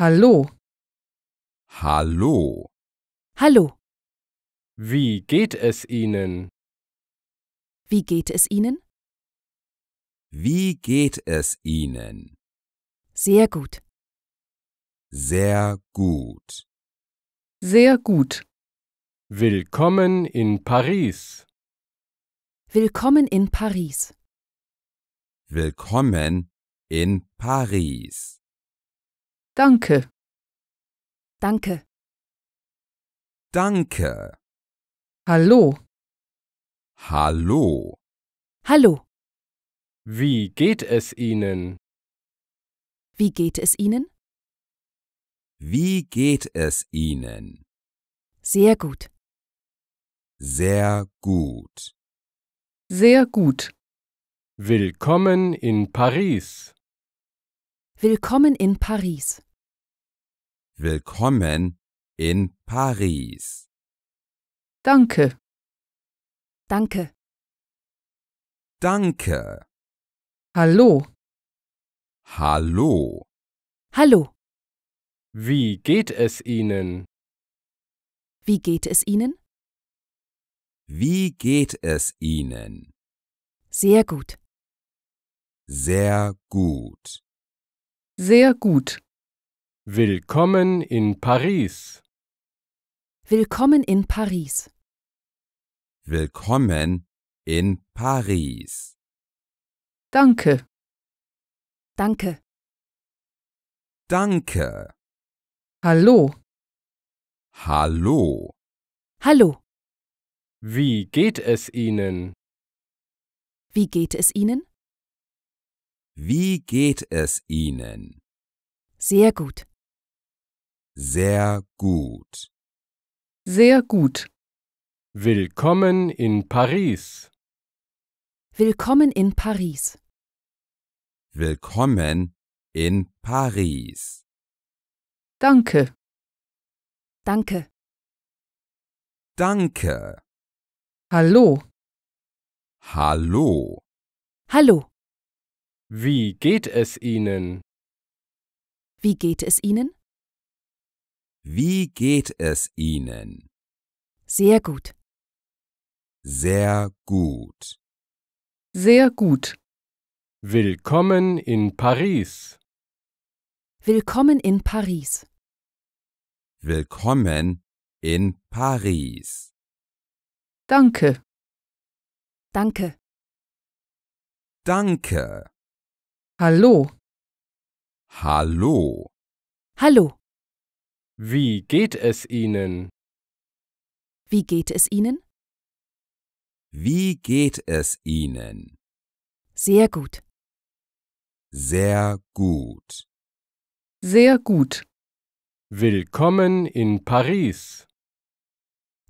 Hallo. Hallo. Hallo. Wie geht es Ihnen? Wie geht es Ihnen? Wie geht es Ihnen? Sehr gut. Sehr gut. Sehr gut. Willkommen in Paris. Willkommen in Paris. Willkommen in Paris. Danke. Danke. Danke. Hallo. Hallo. Hallo. Wie geht es Ihnen? Wie geht es Ihnen? Wie geht es Ihnen? Sehr gut. Sehr gut. Sehr gut. Willkommen in Paris. Willkommen in Paris. Willkommen in Paris. Danke. Danke. Danke. Hallo. Hallo. Hallo. Wie geht es Ihnen? Wie geht es Ihnen? Wie geht es Ihnen? Sehr gut. Sehr gut. Sehr gut. Willkommen in Paris. Willkommen in Paris. Willkommen in Paris. Danke. Danke. Danke. Hallo. Hallo. Hallo. Wie geht es Ihnen? Wie geht es Ihnen? Wie geht es Ihnen? Sehr gut. Sehr gut. Sehr gut. Willkommen in Paris. Willkommen in Paris. Willkommen in Paris. Danke. Danke. Danke. Hallo. Hallo. Hallo. Wie geht es Ihnen? Wie geht es Ihnen? Wie geht es Ihnen? Sehr gut. Sehr gut. Sehr gut. Willkommen in Paris. Willkommen in Paris. Willkommen in Paris. Danke. Danke. Danke. Hallo. Hallo. Hallo. Wie geht es Ihnen? Wie geht es Ihnen? Wie geht es Ihnen? Sehr gut. Sehr gut. Sehr gut. Willkommen in Paris.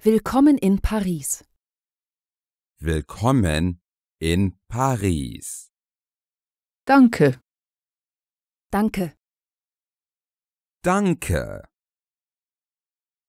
Willkommen in Paris. Willkommen in Paris. Danke. Danke. Danke.